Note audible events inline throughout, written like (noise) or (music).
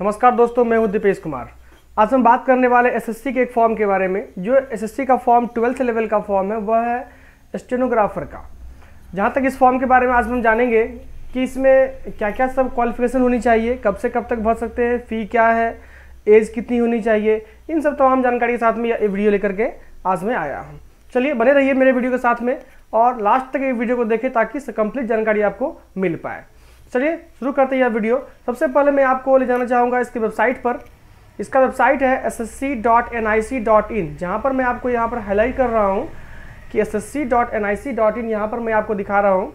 नमस्कार दोस्तों मैं हूं दीपेश कुमार आज हम बात करने वाले एसएससी के एक फॉर्म के बारे में जो एसएससी का फॉर्म ट्वेल्थ लेवल का फॉर्म है वह है स्टेनोग्राफर का जहाँ तक इस फॉर्म के बारे में आज हम जानेंगे कि इसमें क्या क्या सब क्वालिफिकेशन होनी चाहिए कब से कब तक भर सकते हैं फ़ी क्या है एज कितनी होनी चाहिए इन सब तमाम जानकारी के साथ में ये वीडियो लेकर के आज मैं आया हूँ चलिए बने रहिए मेरे वीडियो के साथ में और लास्ट तक ये वीडियो को देखें ताकि कंप्लीट जानकारी आपको मिल पाए चलिए शुरू करते हैं यह वीडियो सबसे पहले मैं आपको ले जाना चाहूँगा इसकी वेबसाइट पर इसका वेबसाइट है S S C dot N I C dot in जहाँ पर मैं आपको यहाँ पर हाईलाइट कर रहा हूँ कि S S C dot N I C dot in यहाँ पर मैं आपको दिखा रहा हूँ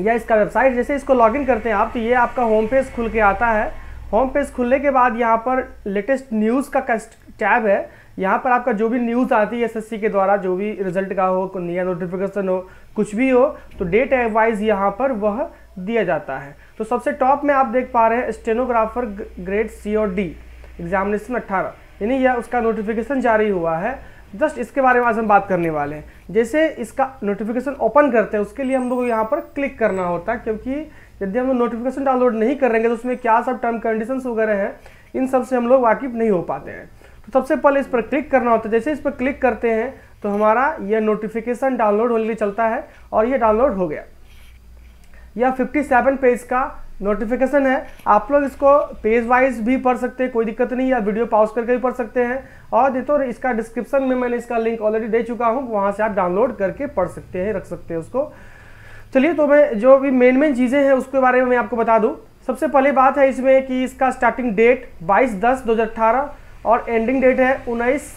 या इसका वेबसाइट जैसे इसको लॉग इन करते हैं आप तो ये आपका होम पेज खुल के आता है होम पेज खुलने के बाद यहाँ पर लेटेस्ट न्यूज़ का टैब है यहाँ पर आपका जो भी न्यूज़ आती है एसएससी के द्वारा जो भी रिजल्ट का हो या नोटिफिकेशन हो कुछ भी हो तो डेट वाइज यहाँ पर वह दिया जाता है तो सबसे टॉप में आप देख पा रहे हैं स्टेनोग्राफर ग्रेड सी और डी एग्जामिनेशन अट्ठारह यानी यह उसका नोटिफिकेशन जारी हुआ है जस्ट इसके बारे में आज हम बात करने वाले हैं जैसे इसका नोटिफिकेशन ओपन करते हैं उसके लिए हम लोग यहाँ पर क्लिक करना होता है क्योंकि यदि हम नोटिफिकेशन डाउनलोड नहीं करेंगे तो उसमें क्या सब टर्म कंडीशंस वगैरह हैं इन सब से हम लोग वाकिफ नहीं हो पाते हैं तो सबसे पहले इस पर क्लिक करना होता है जैसे इस पर क्लिक करते हैं तो हमारा यह नोटिफिकेशन डाउनलोड होने के लिए चलता है और ये डाउनलोड हो गया या 57 पेज का नोटिफिकेशन है आप लोग इसको पेज वाइज भी पढ़ सकते हैं कोई दिक्कत नहीं या वीडियो पॉज करके भी पढ़ सकते हैं और ये तो इसका डिस्क्रिप्शन में मैंने इसका लिंक ऑलरेडी दे चुका हूँ वहाँ से आप डाउनलोड करके पढ़ सकते हैं रख सकते हैं उसको चलिए तो मैं जो भी मेन मेन चीज़ें हैं उसके बारे में मैं आपको बता दूँ सबसे पहले बात है इसमें कि इसका स्टार्टिंग डेट बाईस दस दो और एंडिंग डेट है उन्नीस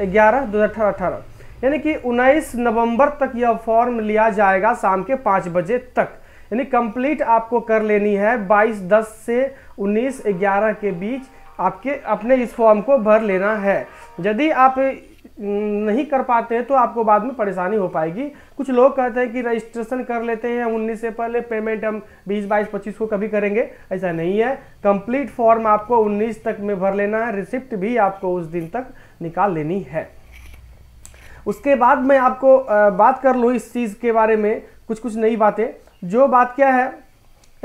ग्यारह दो यानी कि उन्नीस नवंबर तक यह फॉर्म लिया जाएगा शाम के पाँच बजे तक यानी कंप्लीट आपको कर लेनी है 22 10 से 19 11 के बीच आपके अपने इस फॉर्म को भर लेना है यदि आप नहीं कर पाते हैं तो आपको बाद में परेशानी हो पाएगी कुछ लोग कहते हैं कि रजिस्ट्रेशन कर लेते हैं उन्नीस से पहले पेमेंट हम बीस बाईस पच्चीस को कभी करेंगे ऐसा नहीं है कंप्लीट फॉर्म आपको उन्नीस तक में भर लेना है रिसिप्ट भी आपको उस दिन तक निकाल लेनी है उसके बाद मैं आपको बात कर लूँ इस चीज़ के बारे में कुछ कुछ नई बातें जो बात क्या है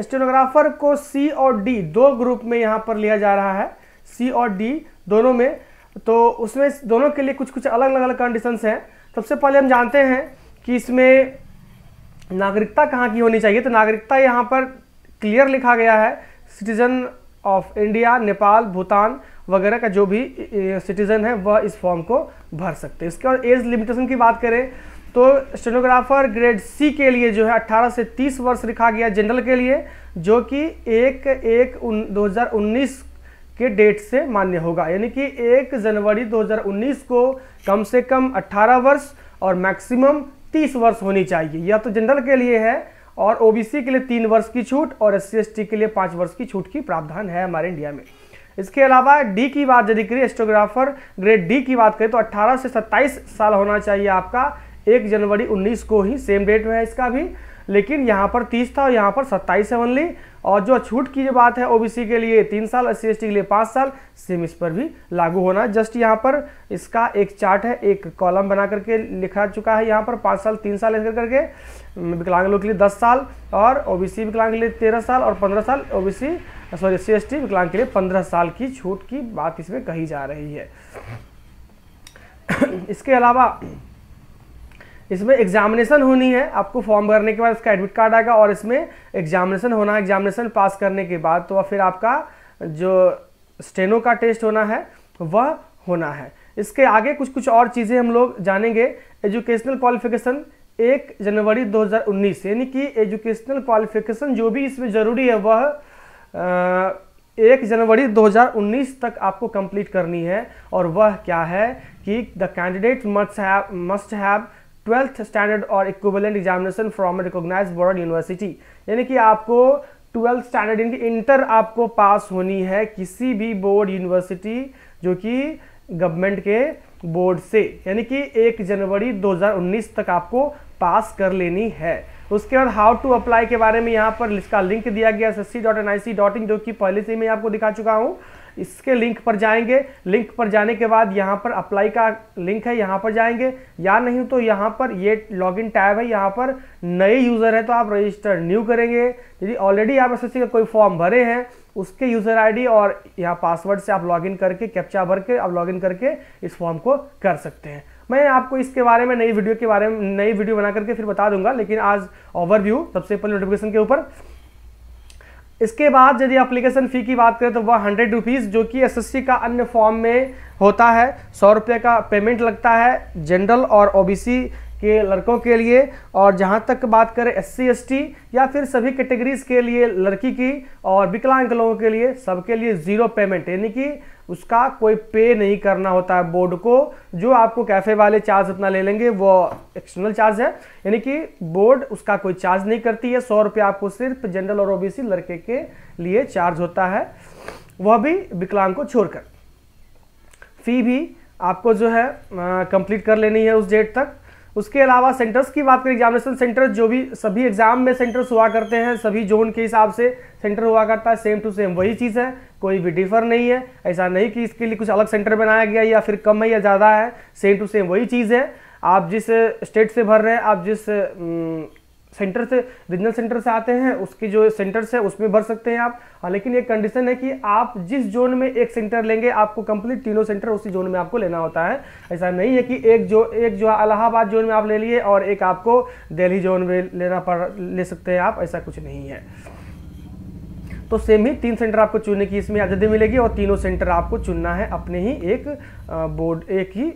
स्टेनोग्राफर को सी और डी दो ग्रुप में यहाँ पर लिया जा रहा है सी और डी दोनों में तो उसमें दोनों के लिए कुछ कुछ अलग अलग कंडीशंस हैं सबसे पहले हम जानते हैं कि इसमें नागरिकता कहाँ की होनी चाहिए तो नागरिकता यहाँ पर क्लियर लिखा गया है citizen of India Nepal Bhutan वगैरह का जो भी सिटीज़न है वह इस फॉर्म को भर सकते हैं इसके बाद एज लिमिटेशन की बात करें तो स्टेनोग्राफर ग्रेड सी के लिए जो है 18 से 30 वर्ष लिखा गया जनरल के लिए जो कि एक एक उन, 2019 के डेट से मान्य होगा यानी कि एक जनवरी 2019 को कम से कम 18 वर्ष और मैक्सिमम 30 वर्ष होनी चाहिए यह तो जनरल के लिए है और ओबीसी के लिए तीन वर्ष की छूट और एस सी के लिए पाँच वर्ष की छूट की प्रावधान है हमारे इंडिया में इसके अलावा डी की बात यदि करिए एस्टोग्राफर ग्रेड डी की बात करें तो 18 से 27 साल होना चाहिए आपका एक जनवरी 19 को ही सेम डेट में है इसका भी लेकिन यहाँ पर 30 था और यहाँ पर 27 है ओनली और जो छूट की जो बात है ओबीसी के लिए तीन साल एस सी के लिए पाँच साल सेम इस पर भी लागू होना है जस्ट यहाँ पर इसका एक चार्ट है एक कॉलम बना करके लिखा चुका है यहाँ पर पाँच साल तीन साल ऐसे करके विकलांग लोग के लिए दस साल और ओबीसी विकलांग के लिए तेरह साल और पंद्रह साल ओबीसी सॉरी एस सी विकलांग के लिए पंद्रह साल की छूट की बात इसमें कही जा रही है (coughs) इसके अलावा इसमें एग्जामिनेशन होनी है आपको फॉर्म भरने के बाद इसका एडमिट कार्ड आएगा और इसमें एग्जामिनेशन होना एग्जामिनेशन पास करने के बाद तो फिर आपका जो स्टेनो का टेस्ट होना है वह होना है इसके आगे कुछ कुछ और चीज़ें हम लोग जानेंगे एजुकेशनल क्वालिफिकेशन एक जनवरी 2019 यानी कि एजुकेशनल क्वालिफिकेशन जो भी इसमें ज़रूरी है वह एक जनवरी 2019 तक आपको कंप्लीट करनी है और वह क्या है कि the candidate must have must have twelfth standard और equivalent examination from recognise board university यानी कि आपको ट्वेल्थ स्टैंडर्ड इनकी इंटर आपको पास होनी है किसी भी बोर्ड यूनिवर्सिटी जो कि गवर्नमेंट के बोर्ड से यानी कि एक जनवरी 2019 तक आपको पास कर लेनी है उसके बाद हाउ टू अप्लाई के बारे में यहाँ पर इसका लिंक दिया गया एस एस जो कि पहले से ही मैं आपको दिखा चुका हूँ इसके लिंक पर जाएंगे लिंक पर जाने के बाद यहाँ पर अप्लाई का लिंक है यहाँ पर जाएंगे या नहीं तो यहाँ पर ये लॉगिन टैब है यहाँ पर नए यूज़र है तो आप रजिस्टर न्यू करेंगे यदि ऑलरेडी आप एस का कोई फॉर्म भरे हैं उसके यूज़र आईडी और यहाँ पासवर्ड से आप लॉगिन करके कैप्चा भर के आप लॉगिन करके इस फॉर्म को कर सकते हैं मैं आपको इसके बारे में नई वीडियो के बारे में नई वीडियो बना करके फिर बता दूंगा लेकिन आज ओवरव्यू सबसे पहले नोटिफिकेशन के ऊपर इसके बाद यदि अप्लीकेशन फ़ी की बात करें तो वह हंड्रेड रुपीज़ जो कि एसएससी का अन्य फॉर्म में होता है सौ रुपये का पेमेंट लगता है जनरल और ओबीसी के लड़कों के लिए और जहाँ तक बात करें एस सी या फिर सभी कैटेगरीज के लिए लड़की की और विकलांग लोगों के लिए सबके लिए ज़ीरो पेमेंट यानी कि उसका कोई पे नहीं करना होता है बोर्ड को जो आपको कैफ़े वाले चार्ज अपना ले लेंगे वो एक्सटर्नल चार्ज है यानी कि बोर्ड उसका कोई चार्ज नहीं करती है सौ रुपये आपको सिर्फ जनरल और सी लड़के के लिए चार्ज होता है वह भी विकलांग को छोड़कर फी भी आपको जो है कंप्लीट कर लेनी है उस डेट तक उसके अलावा सेंटर्स की बात करें एग्जामिनेशन सेंटर्स जो भी सभी एग्जाम में सेंटर्स हुआ करते हैं सभी जोन के हिसाब से सेंटर हुआ करता है सेम टू सेम वही चीज़ है कोई भी डिफर नहीं है ऐसा नहीं कि इसके लिए कुछ अलग सेंटर बनाया गया या फिर कम है या ज़्यादा है सेम टू सेम वही चीज़ है आप जिस स्टेट से भर रहे हैं आप जिस सेंटर से रीजनल सेंटर से आते हैं उसके जो सेंटर्स है उसमें भर सकते हैं आप हाँ, लेकिन एक कंडीशन है कि आप जिस जोन में एक सेंटर लेंगे आपको कंप्लीट तीनों सेंटर उसी जोन में आपको लेना होता है ऐसा नहीं है कि एक जो एक जो इलाहाबाद जोन में आप ले लिए और एक आपको दिल्ली जोन में लेना पड़ ले सकते हैं आप ऐसा कुछ नहीं है तो सेम ही तीन सेंटर आपको चुनने की इसमें आज़ादी मिलेगी और तीनों सेंटर आपको चुनना है अपने ही एक बोर्ड एक ही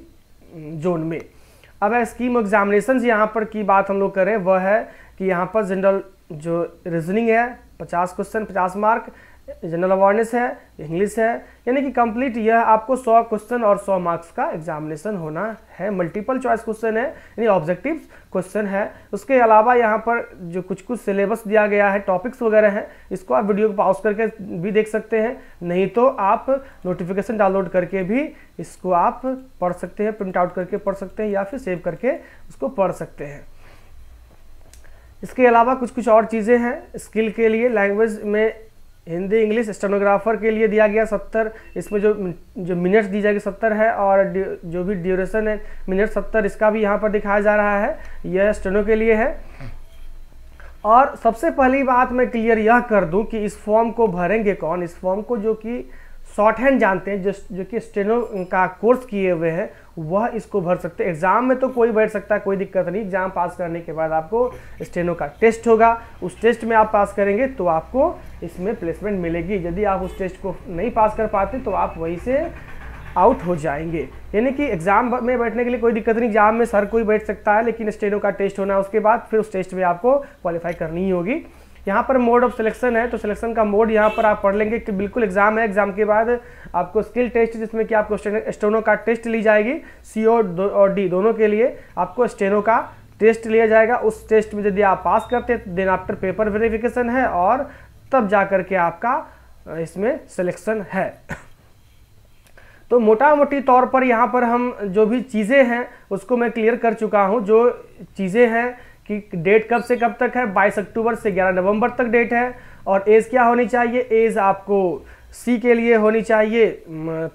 जोन में अब स्कीम एग्जामिनेशन यहाँ पर की बात हम लोग करें वह है कि यहाँ पर जनरल जो रीजनिंग है पचास क्वेश्चन पचास मार्क जनरल अवेयरनेस है इंग्लिश है यानी कि कंप्लीट यह आपको 100 क्वेश्चन और 100 मार्क्स का एग्जामिनेशन होना है मल्टीपल चॉइस क्वेश्चन है यानी ऑब्जेक्टिव क्वेश्चन है उसके अलावा यहाँ पर जो कुछ कुछ सिलेबस दिया गया है टॉपिक्स वगैरह हैं इसको आप वीडियो को पॉज करके भी देख सकते हैं नहीं तो आप नोटिफिकेशन डाउनलोड करके भी इसको आप पढ़ सकते हैं प्रिंट आउट करके पढ़ सकते हैं या फिर सेव करके उसको पढ़ सकते हैं इसके अलावा कुछ कुछ और चीज़ें हैं स्किल के लिए लैंग्वेज में हिंदी इंग्लिश स्टेनोग्राफर के लिए दिया गया सत्तर इसमें जो जो मिनट्स दी जाएगी सत्तर है और जो भी ड्यूरेशन है मिनट सत्तर इसका भी यहाँ पर दिखाया जा रहा है यह स्टेनो के लिए है और सबसे पहली बात मैं क्लियर यह कर दूं कि इस फॉर्म को भरेंगे कौन इस फॉर्म को जो कि शॉर्ट हैंड जानते हैं जिस जो कि स्टेनो का कोर्स किए हुए हैं वह इसको भर सकते हैं एग्ज़ाम में तो कोई बैठ सकता है कोई दिक्कत नहीं एग्ज़ाम पास करने के बाद आपको स्टेनो का टेस्ट होगा उस टेस्ट में आप पास करेंगे तो आपको इसमें प्लेसमेंट मिलेगी यदि आप उस टेस्ट को नहीं पास कर पाते तो आप वहीं से आउट हो जाएंगे यानी कि एग्ज़ाम में बैठने के लिए कोई दिक्कत नहीं एग्ज़ाम में सर कोई बैठ सकता है लेकिन स्टेनो का टेस्ट होना उसके बाद फिर उस टेस्ट में आपको क्वालिफाई करनी ही होगी यहाँ पर मोड ऑफ सिलेक्शन है तो सिलेक्शन का मोड यहाँ पर आप पढ़ लेंगे कि बिल्कुल एग्जाम है एग्जाम के बाद आपको स्किल टेस्ट जिसमें कि आपको स्टेनो का टेस्ट ली जाएगी सी और डी दोनों के लिए आपको स्टेनो का टेस्ट लिया जाएगा उस टेस्ट में यदि आप पास करते हैं देन आफ्टर पेपर वेरिफिकेशन है और तब जा करके आपका इसमें सिलेक्शन है (laughs) तो मोटा मोटी तौर पर यहाँ पर हम जो भी चीज़ें हैं उसको मैं क्लियर कर चुका हूँ जो चीज़ें हैं कि डेट कब से कब तक है बाईस अक्टूबर से ग्यारह नवंबर तक डेट है और एज क्या होनी चाहिए एज आपको सी के लिए होनी चाहिए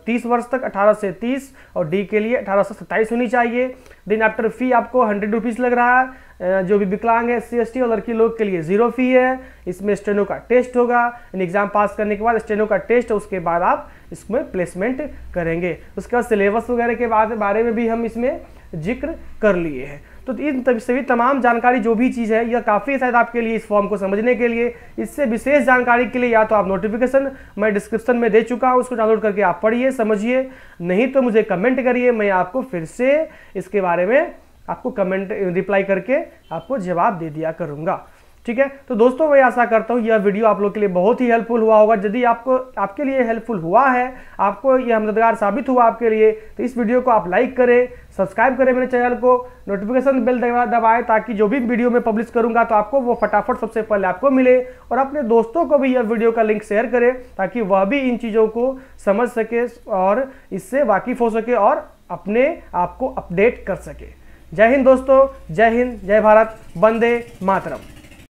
तीस वर्ष तक अठारह से तीस और डी के लिए अठारह से सत्ताईस होनी चाहिए दिन आफ्टर फ़ी आपको हंड्रेड रुपीज़ लग रहा है जो भी विकलांग है सी एस टी और लड़की लोग के लिए ज़ीरो फी है इसमें स्टेनो का टेस्ट होगा इन एग्ज़ाम पास करने के बाद स्टेनो का टेस्ट उसके बाद आप इसमें प्लेसमेंट करेंगे उसके बाद सिलेबस वगैरह के बारे में भी हम इसमें जिक्र कर लिए हैं तो इन सभी तमाम जानकारी जो भी चीज़ है यह काफ़ी शायद आपके लिए इस फॉर्म को समझने के लिए इससे विशेष जानकारी के लिए या तो आप नोटिफिकेशन मैं डिस्क्रिप्शन में दे चुका हूँ उसको डाउनलोड करके आप पढ़िए समझिए नहीं तो मुझे कमेंट करिए मैं आपको फिर से इसके बारे में आपको कमेंट रिप्लाई करके आपको जवाब दे दिया करूँगा ठीक है तो दोस्तों मैं आशा करता हूँ यह वीडियो आप लोग के लिए बहुत ही हेल्पफुल हुआ होगा यदि आपको आपके लिए हेल्पफुल हुआ है आपको यह मददगार साबित हुआ आपके लिए तो इस वीडियो को आप लाइक करें सब्सक्राइब करें मेरे चैनल को नोटिफिकेशन बेल दबाएं ताकि जो भी वीडियो मैं पब्लिश करूंगा तो आपको वो फटाफट सबसे पहले आपको मिले और अपने दोस्तों को भी यह वीडियो का लिंक शेयर करें ताकि वह भी इन चीज़ों को समझ सके और इससे वाकिफ़ हो सके और अपने आप को अपडेट कर सके जय हिंद दोस्तों जय हिंद जय भारत वंदे मातरम